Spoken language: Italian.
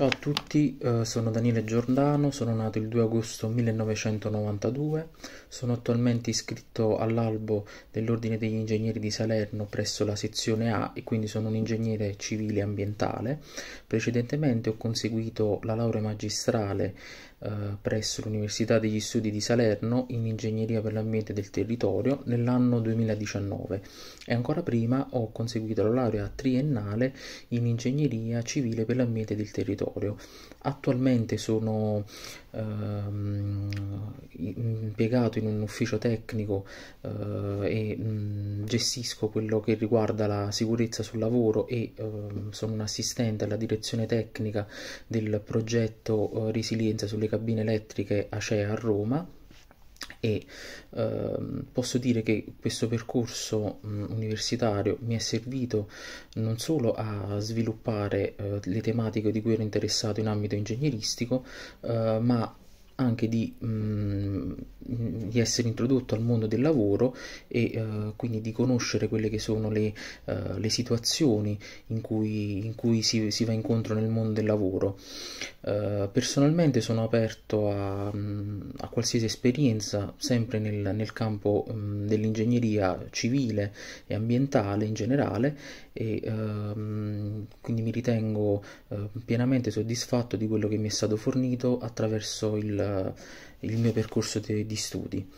Ciao a tutti, eh, sono Daniele Giordano, sono nato il 2 agosto 1992, sono attualmente iscritto all'albo dell'Ordine degli Ingegneri di Salerno presso la sezione A e quindi sono un ingegnere civile ambientale. Precedentemente ho conseguito la laurea magistrale eh, presso l'Università degli Studi di Salerno in Ingegneria per l'Ambiente del Territorio nell'anno 2019 e ancora prima ho conseguito la laurea triennale in Ingegneria Civile per l'Ambiente del Territorio laboratorio. Attualmente sono ehm, impiegato in un ufficio tecnico eh, e mh, mm, gestisco quello che riguarda la sicurezza sul lavoro e ehm, sono un assistente alla direzione tecnica del progetto eh, Resilienza sulle cabine elettriche ACEA a Roma e eh, posso dire che questo percorso mh, mm, universitario mi è servito non solo a sviluppare eh, le tematiche di cui ero interessato in ambito ingegneristico, eh, ma anche di mh, mm, di essere introdotto al mondo del lavoro e eh, quindi di conoscere quelle che sono le, eh, le situazioni in cui, in cui si, si, va incontro nel mondo del lavoro. Eh, personalmente sono aperto a, mm, a, qualsiasi esperienza, sempre nel, nel campo mh, mm, dell'ingegneria civile e ambientale in generale e eh, mm, quindi mi ritengo eh, pienamente soddisfatto di quello che mi è stato fornito attraverso il, il mio percorso di, di studi.